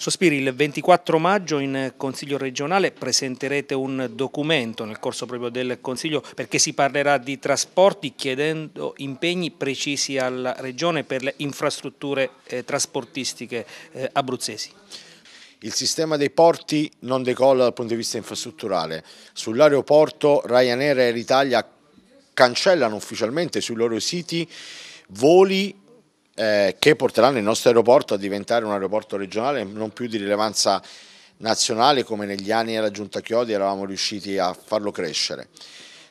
Sospiri, il 24 maggio in Consiglio regionale presenterete un documento nel corso proprio del Consiglio perché si parlerà di trasporti chiedendo impegni precisi alla Regione per le infrastrutture eh, trasportistiche eh, abruzzesi. Il sistema dei porti non decolla dal punto di vista infrastrutturale. Sull'aeroporto Ryanair e Air Italia cancellano ufficialmente sui loro siti voli eh, che porteranno il nostro aeroporto a diventare un aeroporto regionale non più di rilevanza nazionale come negli anni della Giunta Chiodi eravamo riusciti a farlo crescere.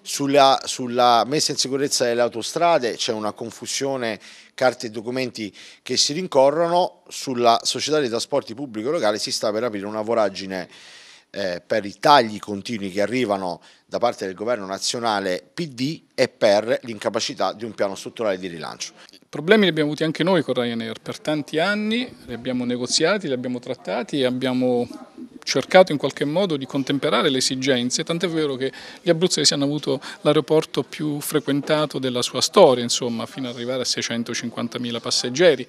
Sulla, sulla, messa in sicurezza delle autostrade c'è una confusione carte e documenti che si rincorrono, sulla società dei trasporti pubblico locale si sta per aprire una voragine eh, per i tagli continui che arrivano da parte del governo nazionale PD e per l'incapacità di un piano strutturale di rilancio. Problemi li abbiamo avuti anche noi con Ryanair per tanti anni, li abbiamo negoziati, li abbiamo trattati e abbiamo cercato in qualche modo di contemperare le esigenze, tant'è vero che gli abruzzesi hanno avuto l'aeroporto più frequentato della sua storia, insomma, fino ad arrivare a 650.000 passeggeri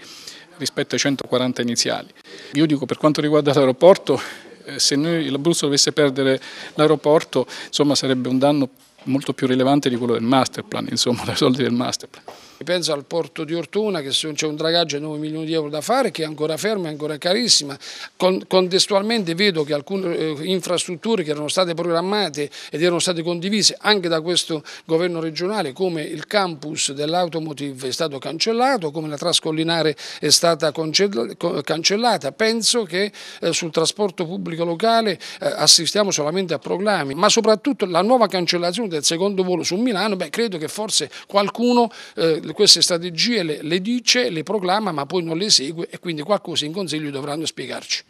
rispetto ai 140 iniziali. Io dico per quanto riguarda l'aeroporto, eh, se l'Abruzzo dovesse perdere l'aeroporto, insomma, sarebbe un danno molto più rilevante di quello del masterplan, insomma, dai soldi del masterplan. Penso al porto di Ortona che c'è un dragaggio di 9 milioni di euro da fare che è ancora fermo, e ancora carissima. Con, contestualmente vedo che alcune eh, infrastrutture che erano state programmate ed erano state condivise anche da questo governo regionale come il campus dell'automotive è stato cancellato, come la trascollinare è stata cancellata. Penso che eh, sul trasporto pubblico locale eh, assistiamo solamente a proclami, ma soprattutto la nuova cancellazione del secondo volo su Milano, beh, credo che forse qualcuno eh, queste strategie le, le dice, le proclama, ma poi non le esegue e quindi qualcosa in consiglio dovranno spiegarci.